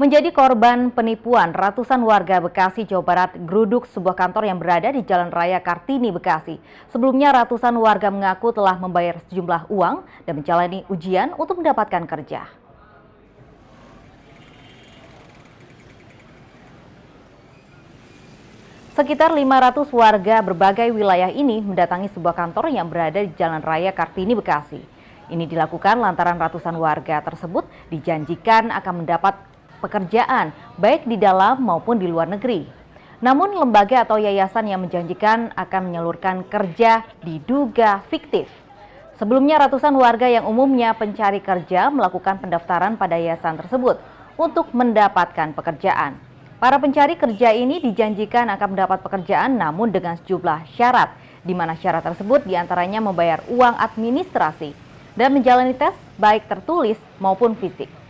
Menjadi korban penipuan, ratusan warga Bekasi, Jawa Barat geruduk sebuah kantor yang berada di Jalan Raya Kartini, Bekasi. Sebelumnya ratusan warga mengaku telah membayar sejumlah uang dan menjalani ujian untuk mendapatkan kerja. Sekitar 500 warga berbagai wilayah ini mendatangi sebuah kantor yang berada di Jalan Raya Kartini, Bekasi. Ini dilakukan lantaran ratusan warga tersebut dijanjikan akan mendapat pekerjaan, baik di dalam maupun di luar negeri. Namun lembaga atau yayasan yang menjanjikan akan menyalurkan kerja diduga fiktif. Sebelumnya ratusan warga yang umumnya pencari kerja melakukan pendaftaran pada yayasan tersebut untuk mendapatkan pekerjaan. Para pencari kerja ini dijanjikan akan mendapat pekerjaan namun dengan sejumlah syarat, di mana syarat tersebut diantaranya membayar uang administrasi dan menjalani tes baik tertulis maupun fisik.